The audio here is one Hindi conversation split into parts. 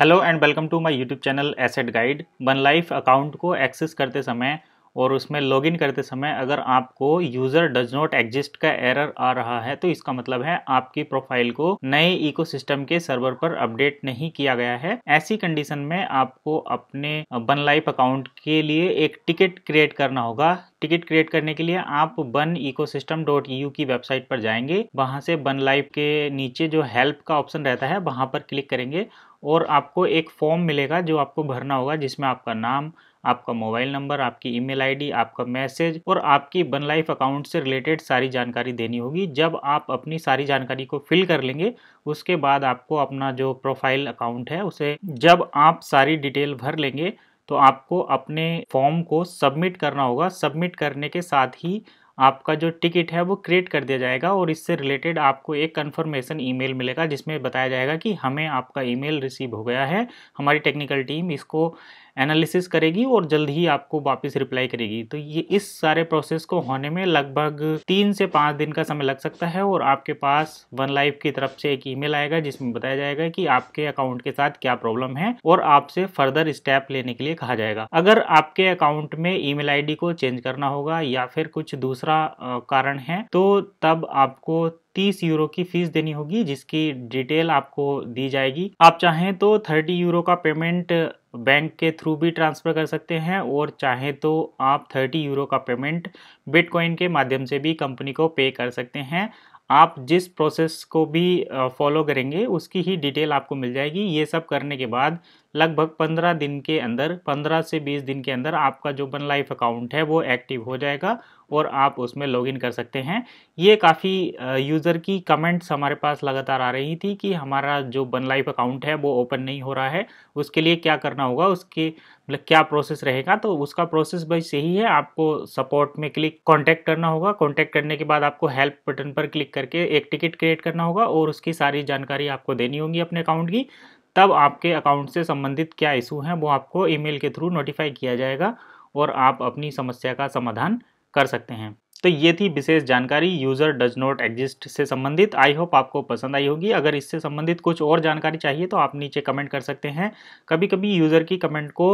hello and welcome to my YouTube channel asset guide one life account को एक्सेस करते समय और उसमें लॉगिन करते समय अगर आपको यूज़र डज नॉट एग्जिस्ट का एरर आ रहा है तो इसका मतलब है आपकी प्रोफाइल को नए इकोसिस्टम के सर्वर पर अपडेट नहीं किया गया है ऐसी कंडीशन में आपको अपने वन लाइफ अकाउंट के लिए एक टिकट क्रिएट करना होगा टिकट क्रिएट करने के लिए आप बन सिस्टम डॉट यू की वेबसाइट पर जाएंगे वहां से बन लाइफ के नीचे जो हेल्प का ऑप्शन रहता है वहां पर क्लिक करेंगे और आपको एक फॉर्म मिलेगा जो आपको भरना होगा जिसमें आपका नाम आपका मोबाइल नंबर आपकी ईमेल आईडी, आपका मैसेज और आपकी वन लाइफ अकाउंट से रिलेटेड सारी जानकारी देनी होगी जब आप अपनी सारी जानकारी को फिल कर लेंगे उसके बाद आपको अपना जो प्रोफाइल अकाउंट है उसे जब आप सारी डिटेल भर लेंगे तो आपको अपने फॉर्म को सबमिट करना होगा सबमिट करने के साथ ही आपका जो टिकट है वो क्रिएट कर दिया जाएगा और इससे रिलेटेड आपको एक कन्फर्मेशन ईमेल मिलेगा जिसमें बताया जाएगा कि हमें आपका ईमेल रिसीव हो गया है हमारी टेक्निकल टीम इसको एनालिसिस करेगी और जल्द ही आपको वापस रिप्लाई करेगी तो ये इस सारे प्रोसेस को होने में लगभग तीन से पाँच दिन का समय लग सकता है और आपके पास वन लाइफ की तरफ से एक ईमेल आएगा जिसमें बताया जाएगा कि आपके अकाउंट के साथ क्या प्रॉब्लम है और आपसे फर्दर स्टेप लेने के लिए कहा जाएगा अगर आपके अकाउंट में ई मेल को चेंज करना होगा या फिर कुछ दूसरा कारण है तो तब आपको तीस यूरो की फीस देनी होगी जिसकी डिटेल आपको दी जाएगी आप चाहें तो थर्टी यूरो का पेमेंट बैंक के थ्रू भी ट्रांसफ़र कर सकते हैं और चाहे तो आप थर्टी यूरो का पेमेंट बिटकॉइन के माध्यम से भी कंपनी को पे कर सकते हैं आप जिस प्रोसेस को भी फॉलो करेंगे उसकी ही डिटेल आपको मिल जाएगी ये सब करने के बाद लगभग पंद्रह दिन के अंदर पंद्रह से बीस दिन के अंदर आपका जो वन लाइफ अकाउंट है वो एक्टिव हो जाएगा और आप उसमें लॉगिन कर सकते हैं ये काफ़ी यूज़र की कमेंट्स हमारे पास लगातार आ रही थी कि हमारा जो बन लाइफ अकाउंट है वो ओपन नहीं हो रहा है उसके लिए क्या करना होगा उसके मतलब क्या प्रोसेस रहेगा तो उसका प्रोसेस बस यही है आपको सपोर्ट में क्लिक कांटेक्ट करना होगा कांटेक्ट करने के बाद आपको हेल्प बटन पर क्लिक करके एक टिकट क्रिएट करना होगा और उसकी सारी जानकारी आपको देनी होगी अपने अकाउंट की तब आपके अकाउंट से संबंधित क्या इशू हैं वो आपको ईमेल के थ्रू नोटिफाई किया जाएगा और आप अपनी समस्या का समाधान कर सकते हैं तो ये थी विशेष जानकारी यूज़र डज नॉट एग्जिस्ट से संबंधित आई होप आपको पसंद आई होगी अगर इससे संबंधित कुछ और जानकारी चाहिए तो आप नीचे कमेंट कर सकते हैं कभी कभी यूज़र की कमेंट को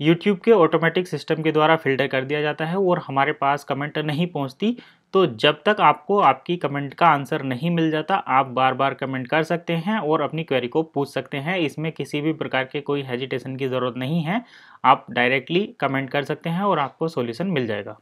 यूट्यूब के ऑटोमेटिक सिस्टम के द्वारा फिल्टर कर दिया जाता है और हमारे पास कमेंट नहीं पहुंचती तो जब तक आपको आपकी कमेंट का आंसर नहीं मिल जाता आप बार बार कमेंट कर सकते हैं और अपनी क्वेरी को पूछ सकते हैं इसमें किसी भी प्रकार के कोई हेजिटेशन की ज़रूरत नहीं है आप डायरेक्टली कमेंट कर सकते हैं और आपको सोल्यूशन मिल जाएगा